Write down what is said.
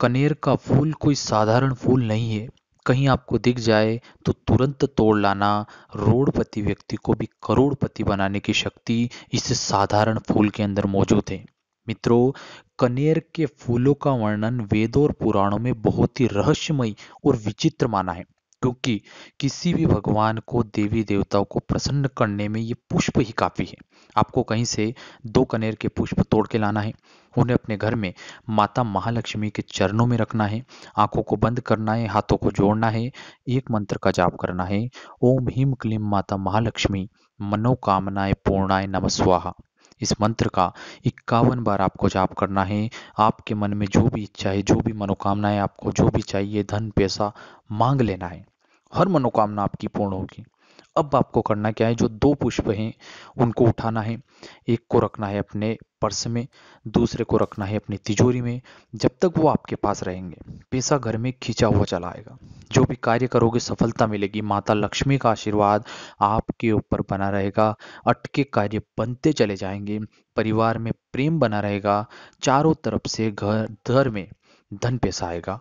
कनेर का फूल कोई साधारण फूल नहीं है कहीं आपको दिख जाए तो तुरंत तोड़ लाना रोडपति व्यक्ति को भी करोड़पति बनाने की शक्ति इस साधारण फूल के अंदर मौजूद है मित्रों कनेर के फूलों का वर्णन वेदों और पुराणों में बहुत ही रहस्यमय और विचित्र माना है क्योंकि किसी भी भगवान को देवी देवताओं को प्रसन्न करने में ये पुष्प ही काफ़ी है आपको कहीं से दो कनेर के पुष्प तोड़ के लाना है उन्हें अपने घर में माता महालक्ष्मी के चरणों में रखना है आंखों को बंद करना है हाथों को जोड़ना है एक मंत्र का जाप करना है ओम हीम क्लीम माता महालक्ष्मी मनोकामनाएं पूर्णाय नमस्वाहा इस मंत्र का इक्यावन बार आपको जाप करना है आपके मन में जो भी इच्छा है जो भी मनोकामनाएं आपको जो भी चाहिए धन पैसा मांग लेना है हर मनोकामना आपकी पूर्ण होगी अब आपको करना क्या है जो दो पुष्प हैं उनको उठाना है एक को रखना है अपने पर्स में दूसरे को रखना है अपनी तिजोरी में जब तक वो आपके पास रहेंगे पैसा घर में खींचा हुआ चला आएगा जो भी कार्य करोगे सफलता मिलेगी माता लक्ष्मी का आशीर्वाद आपके ऊपर बना रहेगा अटके कार्य बनते चले जाएंगे परिवार में प्रेम बना रहेगा चारों तरफ से घर घर में धन पैसा आएगा